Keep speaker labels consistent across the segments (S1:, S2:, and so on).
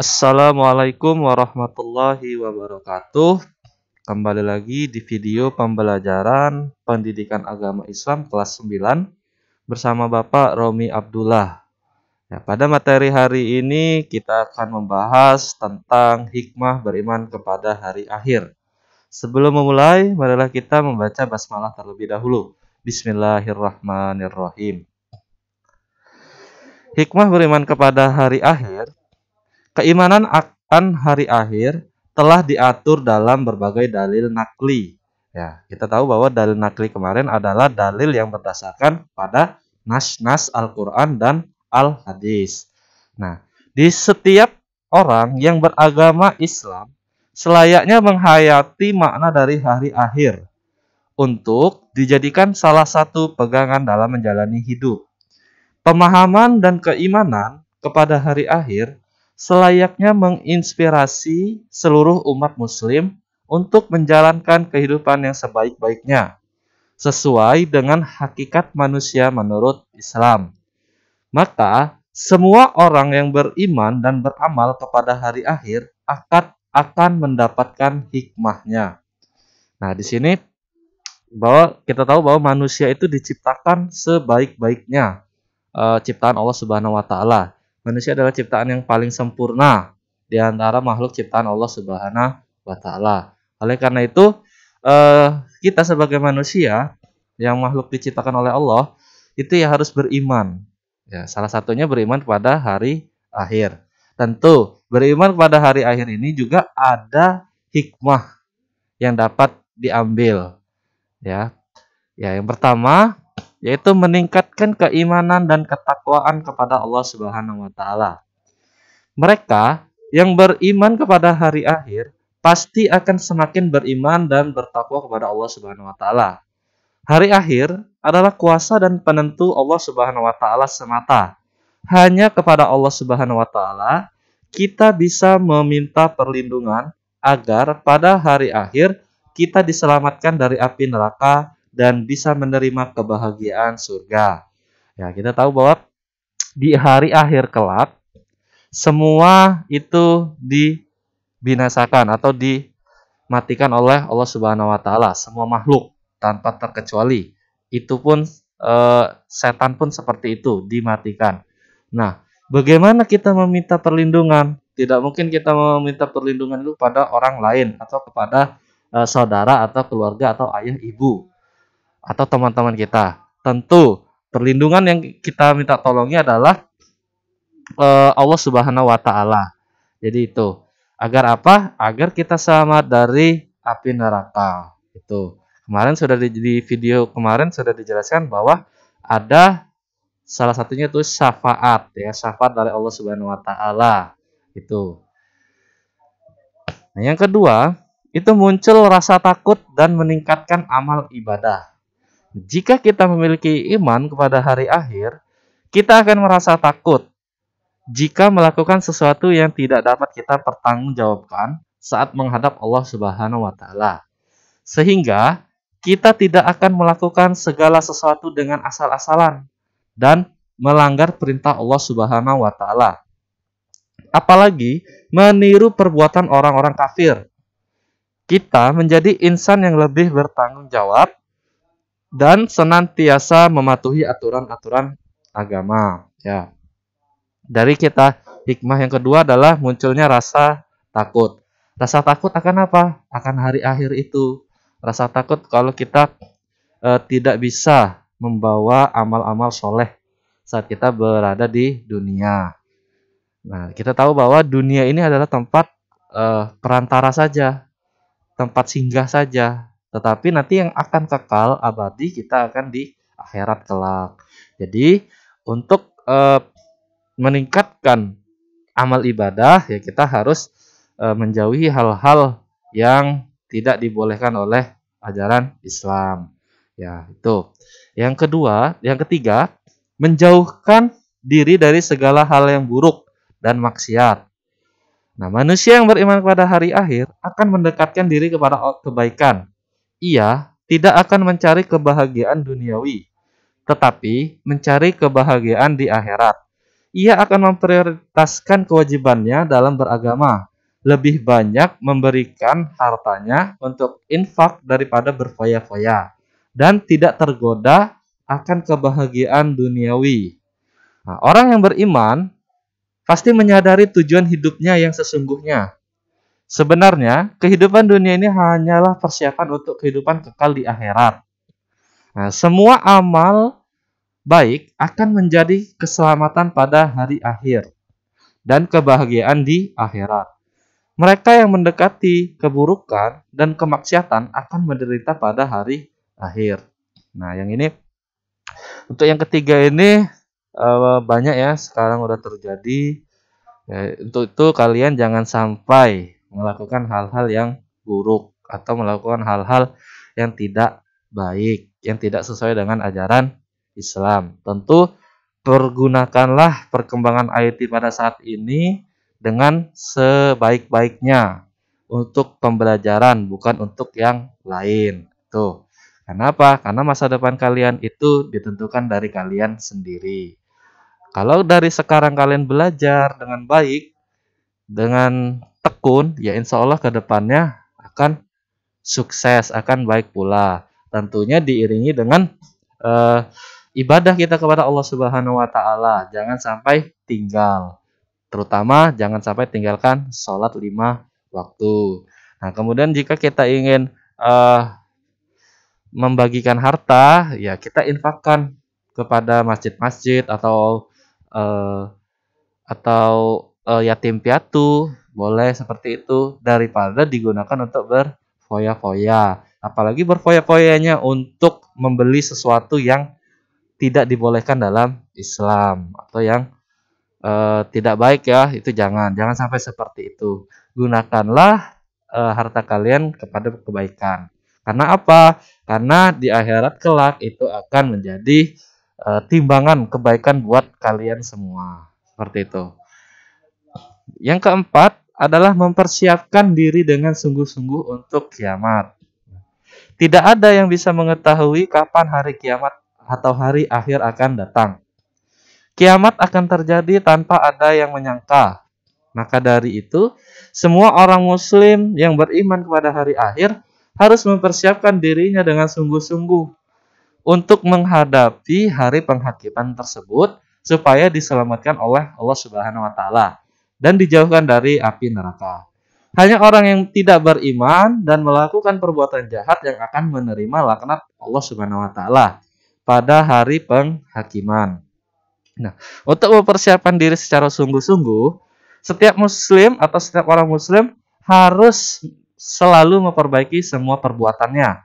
S1: Assalamualaikum warahmatullahi wabarakatuh. Kembali lagi di video pembelajaran pendidikan agama Islam kelas 9 bersama Bapak Romi Abdullah. Ya, pada materi hari ini kita akan membahas tentang hikmah beriman kepada hari akhir. Sebelum memulai, marilah kita membaca basmalah terlebih dahulu. Bismillahirrahmanirrahim. Hikmah beriman kepada hari akhir Keimanan akan hari akhir telah diatur dalam berbagai dalil nakli. Ya, kita tahu bahwa dalil nakli kemarin adalah dalil yang berdasarkan pada nas-nas Al-Qur'an dan Al-Hadis. Nah, di setiap orang yang beragama Islam selayaknya menghayati makna dari hari akhir untuk dijadikan salah satu pegangan dalam menjalani hidup. Pemahaman dan keimanan kepada hari akhir selayaknya menginspirasi seluruh umat muslim untuk menjalankan kehidupan yang sebaik-baiknya sesuai dengan hakikat manusia menurut Islam. Maka, semua orang yang beriman dan beramal kepada hari akhir akan akan mendapatkan hikmahnya. Nah, di sini bahwa kita tahu bahwa manusia itu diciptakan sebaik-baiknya e, ciptaan Allah Subhanahu wa taala. Manusia adalah ciptaan yang paling sempurna di antara makhluk ciptaan Allah Subhanahu wa taala. Oleh karena itu, eh, kita sebagai manusia yang makhluk diciptakan oleh Allah itu ya harus beriman. Ya, salah satunya beriman pada hari akhir. Tentu beriman pada hari akhir ini juga ada hikmah yang dapat diambil. Ya. Ya, yang pertama yaitu meningkatkan keimanan dan ketakwaan kepada Allah Subhanahu wa taala. Mereka yang beriman kepada hari akhir pasti akan semakin beriman dan bertakwa kepada Allah Subhanahu wa taala. Hari akhir adalah kuasa dan penentu Allah Subhanahu wa taala semata. Hanya kepada Allah Subhanahu wa taala kita bisa meminta perlindungan agar pada hari akhir kita diselamatkan dari api neraka dan bisa menerima kebahagiaan surga. Ya, kita tahu bahwa di hari akhir kelak semua itu dibinasakan atau dimatikan oleh Allah Subhanahu wa taala, semua makhluk tanpa terkecuali. Itu pun e, setan pun seperti itu dimatikan. Nah, bagaimana kita meminta perlindungan? Tidak mungkin kita meminta perlindungan itu pada orang lain atau kepada e, saudara atau keluarga atau ayah ibu atau teman-teman kita. Tentu perlindungan yang kita minta tolongnya adalah uh, Allah Subhanahu wa taala. Jadi itu. Agar apa? Agar kita selamat dari api neraka. Itu. Kemarin sudah di, di video kemarin sudah dijelaskan bahwa ada salah satunya itu syafaat ya, syafaat dari Allah Subhanahu wa taala. Itu. Nah, yang kedua, itu muncul rasa takut dan meningkatkan amal ibadah. Jika kita memiliki iman kepada hari akhir, kita akan merasa takut jika melakukan sesuatu yang tidak dapat kita pertanggungjawabkan saat menghadap Allah Subhanahu wa taala. Sehingga kita tidak akan melakukan segala sesuatu dengan asal-asalan dan melanggar perintah Allah Subhanahu wa taala. Apalagi meniru perbuatan orang-orang kafir. Kita menjadi insan yang lebih bertanggung jawab dan senantiasa mematuhi aturan-aturan agama ya dari kita hikmah yang kedua adalah munculnya rasa takut rasa takut akan apa akan hari akhir itu rasa takut kalau kita e, tidak bisa membawa amal-amal soleh saat kita berada di dunia nah kita tahu bahwa dunia ini adalah tempat e, perantara saja tempat singgah saja tetapi nanti yang akan kekal abadi kita akan di akhirat kelak. Jadi untuk e, meningkatkan amal ibadah ya kita harus e, menjauhi hal-hal yang tidak dibolehkan oleh ajaran Islam. Ya, itu. Yang kedua, yang ketiga, menjauhkan diri dari segala hal yang buruk dan maksiat. Nah, manusia yang beriman kepada hari akhir akan mendekatkan diri kepada kebaikan ia tidak akan mencari kebahagiaan duniawi, tetapi mencari kebahagiaan di akhirat. Ia akan memprioritaskan kewajibannya dalam beragama, lebih banyak memberikan hartanya untuk infak daripada berfoya-foya, dan tidak tergoda akan kebahagiaan duniawi. Nah, orang yang beriman pasti menyadari tujuan hidupnya yang sesungguhnya, Sebenarnya, kehidupan dunia ini hanyalah persiapan untuk kehidupan kekal di akhirat. Nah, semua amal baik akan menjadi keselamatan pada hari akhir dan kebahagiaan di akhirat. Mereka yang mendekati keburukan dan kemaksiatan akan menderita pada hari akhir. Nah, yang ini untuk yang ketiga ini eh, banyak ya sekarang udah terjadi. Ya, untuk itu kalian jangan sampai melakukan hal-hal yang buruk atau melakukan hal-hal yang tidak baik, yang tidak sesuai dengan ajaran Islam. Tentu pergunakanlah perkembangan IT pada saat ini dengan sebaik-baiknya untuk pembelajaran bukan untuk yang lain. Tuh. Kenapa? Karena masa depan kalian itu ditentukan dari kalian sendiri. Kalau dari sekarang kalian belajar dengan baik, dengan tekun, ya insya Allah kedepannya akan sukses, akan baik pula. Tentunya diiringi dengan uh, ibadah kita kepada Allah Subhanahu wa taala. Jangan sampai tinggal. Terutama jangan sampai tinggalkan sholat lima waktu. Nah, kemudian jika kita ingin uh, membagikan harta, ya kita infakkan kepada masjid-masjid atau uh, atau uh, yatim piatu boleh seperti itu daripada digunakan untuk berfoya-foya apalagi berfoya-foyanya untuk membeli sesuatu yang tidak dibolehkan dalam Islam atau yang uh, tidak baik ya itu jangan jangan sampai seperti itu gunakanlah uh, harta kalian kepada kebaikan karena apa karena di akhirat kelak itu akan menjadi uh, timbangan kebaikan buat kalian semua seperti itu yang keempat adalah mempersiapkan diri dengan sungguh-sungguh untuk kiamat. Tidak ada yang bisa mengetahui kapan hari kiamat atau hari akhir akan datang. Kiamat akan terjadi tanpa ada yang menyangka. Maka dari itu, semua orang muslim yang beriman kepada hari akhir harus mempersiapkan dirinya dengan sungguh-sungguh untuk menghadapi hari penghakiman tersebut supaya diselamatkan oleh Allah Subhanahu wa taala dan dijauhkan dari api neraka. Hanya orang yang tidak beriman dan melakukan perbuatan jahat yang akan menerima laknat Allah Subhanahu wa taala pada hari penghakiman. Nah, untuk mempersiapkan diri secara sungguh-sungguh, setiap muslim atau setiap orang muslim harus selalu memperbaiki semua perbuatannya,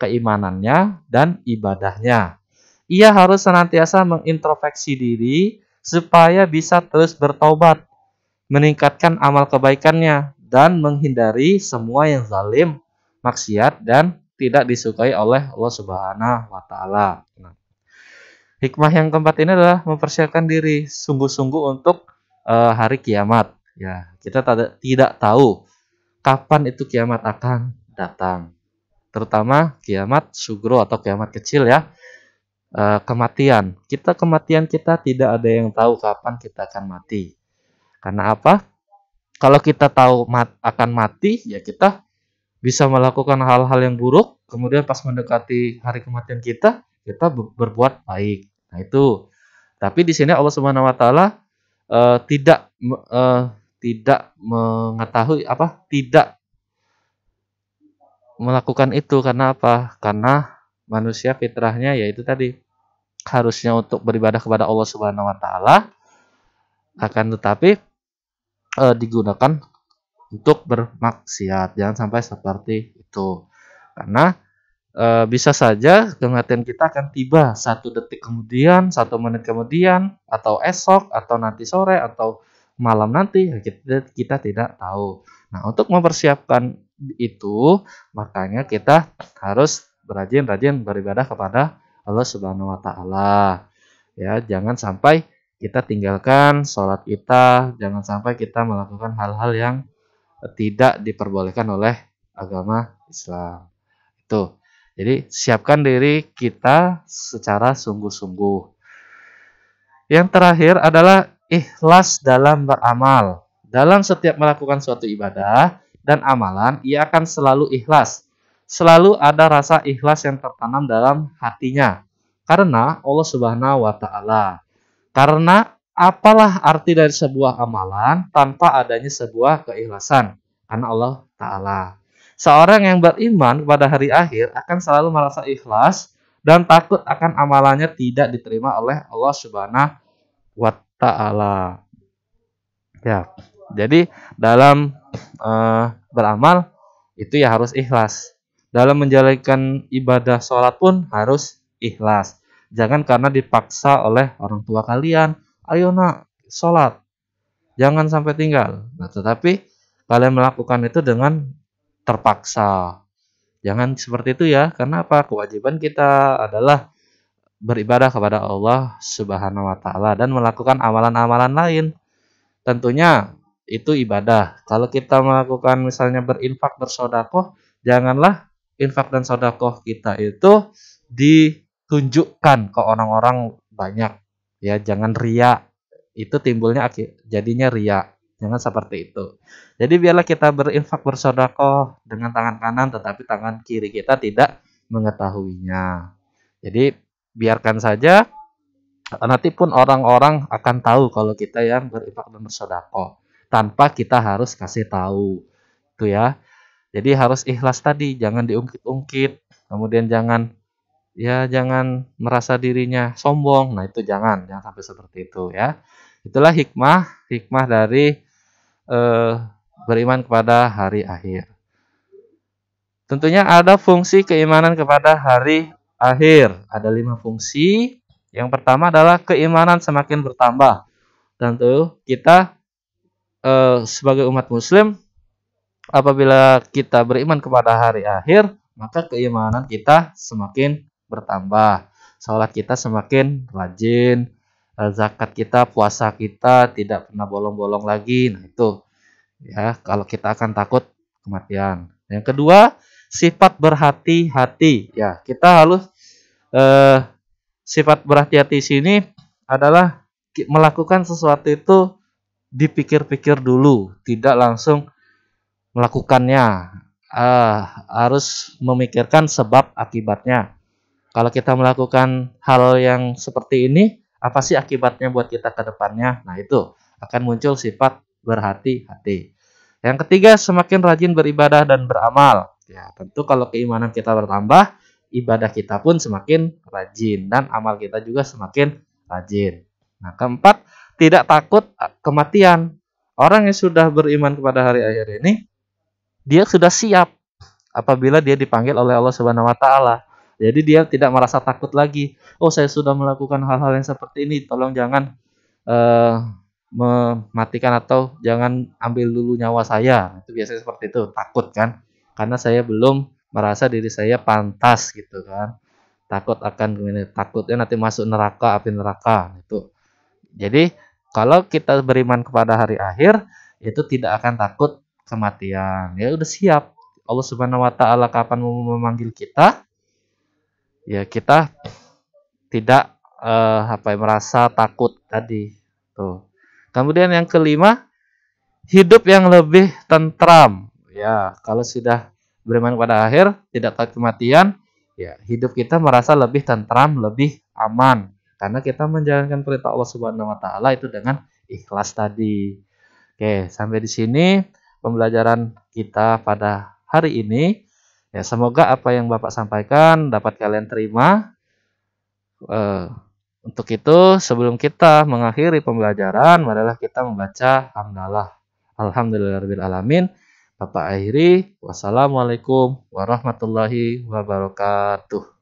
S1: keimanannya dan ibadahnya. Ia harus senantiasa mengintrospeksi diri supaya bisa terus bertobat meningkatkan amal kebaikannya, dan menghindari semua yang zalim, maksiat, dan tidak disukai oleh Allah Subhanahu wa Ta'ala. Nah, hikmah yang keempat ini adalah mempersiapkan diri sungguh-sungguh untuk uh, hari kiamat. Ya, kita tada, tidak tahu kapan itu kiamat akan datang, terutama kiamat sugro atau kiamat kecil ya. Eh, kematian kita kematian kita tidak ada yang tahu kapan kita akan mati karena apa? Kalau kita tahu mat akan mati, ya kita bisa melakukan hal-hal yang buruk. Kemudian pas mendekati hari kematian kita, kita berbuat baik. Nah itu. Tapi di sini Allah Subhanahu Wa Taala uh, tidak uh, tidak mengetahui apa tidak melakukan itu karena apa? Karena manusia fitrahnya yaitu tadi harusnya untuk beribadah kepada Allah Subhanahu Wa Taala. Akan tetapi e, digunakan untuk bermaksiat. Jangan sampai seperti itu. Karena e, bisa saja kematian kita akan tiba satu detik kemudian, satu menit kemudian, atau esok, atau nanti sore, atau malam nanti. Kita, kita tidak tahu. Nah, untuk mempersiapkan itu, makanya kita harus berajin rajin beribadah kepada Allah Subhanahu wa taala. Ya, jangan sampai kita tinggalkan sholat kita, jangan sampai kita melakukan hal-hal yang tidak diperbolehkan oleh agama Islam. Itu. Jadi siapkan diri kita secara sungguh-sungguh. Yang terakhir adalah ikhlas dalam beramal. Dalam setiap melakukan suatu ibadah dan amalan, ia akan selalu ikhlas. Selalu ada rasa ikhlas yang tertanam dalam hatinya. Karena Allah Subhanahu wa taala karena apalah arti dari sebuah amalan tanpa adanya sebuah keikhlasan? Karena Allah Ta'ala. Seorang yang beriman pada hari akhir akan selalu merasa ikhlas dan takut akan amalannya tidak diterima oleh Allah Subhanahu wa taala. Ya. Jadi dalam uh, beramal itu ya harus ikhlas. Dalam menjalankan ibadah sholat pun harus ikhlas. Jangan karena dipaksa oleh orang tua kalian, ayo nak sholat, jangan sampai tinggal. Nah, tetapi kalian melakukan itu dengan terpaksa. Jangan seperti itu ya, karena apa? Kewajiban kita adalah beribadah kepada Allah Subhanahu wa taala dan melakukan amalan-amalan lain. Tentunya itu ibadah. Kalau kita melakukan misalnya berinfak bersodakoh, janganlah infak dan sodakoh kita itu di tunjukkan ke orang-orang banyak ya jangan ria itu timbulnya jadinya ria jangan seperti itu jadi biarlah kita berinfak bersodako dengan tangan kanan tetapi tangan kiri kita tidak mengetahuinya jadi biarkan saja nanti pun orang-orang akan tahu kalau kita yang berinfak dan bersodako tanpa kita harus kasih tahu tuh ya jadi harus ikhlas tadi jangan diungkit-ungkit kemudian jangan ya jangan merasa dirinya sombong. Nah, itu jangan, jangan sampai seperti itu ya. Itulah hikmah, hikmah dari eh, beriman kepada hari akhir. Tentunya ada fungsi keimanan kepada hari akhir. Ada lima fungsi. Yang pertama adalah keimanan semakin bertambah. Tentu kita eh, sebagai umat muslim apabila kita beriman kepada hari akhir, maka keimanan kita semakin bertambah, sholat kita semakin rajin, eh, zakat kita, puasa kita tidak pernah bolong-bolong lagi. Nah itu ya kalau kita akan takut kematian. Yang kedua sifat berhati-hati ya kita harus eh, sifat berhati-hati sini adalah melakukan sesuatu itu dipikir-pikir dulu, tidak langsung melakukannya. Uh, harus memikirkan sebab akibatnya. Kalau kita melakukan hal yang seperti ini, apa sih akibatnya buat kita ke depannya? Nah, itu akan muncul sifat berhati-hati. Yang ketiga, semakin rajin beribadah dan beramal. Ya, tentu kalau keimanan kita bertambah, ibadah kita pun semakin rajin dan amal kita juga semakin rajin. Nah, keempat, tidak takut kematian. Orang yang sudah beriman kepada hari akhir ini, dia sudah siap apabila dia dipanggil oleh Allah Subhanahu wa taala. Jadi dia tidak merasa takut lagi. Oh, saya sudah melakukan hal-hal yang seperti ini. Tolong jangan uh, mematikan atau jangan ambil dulu nyawa saya. Itu biasanya seperti itu, takut kan? Karena saya belum merasa diri saya pantas gitu kan. Takut akan gimana? Takutnya nanti masuk neraka, api neraka itu. Jadi kalau kita beriman kepada hari akhir itu tidak akan takut kematian. Ya udah siap. Allah Subhanahu wa taala kapan memanggil kita, ya kita tidak eh, apa ya, merasa takut tadi tuh kemudian yang kelima hidup yang lebih tentram ya kalau sudah beriman pada akhir tidak takut kematian ya hidup kita merasa lebih tentram lebih aman karena kita menjalankan perintah Allah Subhanahu wa taala itu dengan ikhlas tadi. Oke, sampai di sini pembelajaran kita pada hari ini. Ya, semoga apa yang Bapak sampaikan dapat kalian terima. Eh, untuk itu, sebelum kita mengakhiri pembelajaran, marilah kita membaca Alhamdulillah Alhamdulillahirrahmanirrahim. Bapak akhiri, wassalamualaikum warahmatullahi wabarakatuh.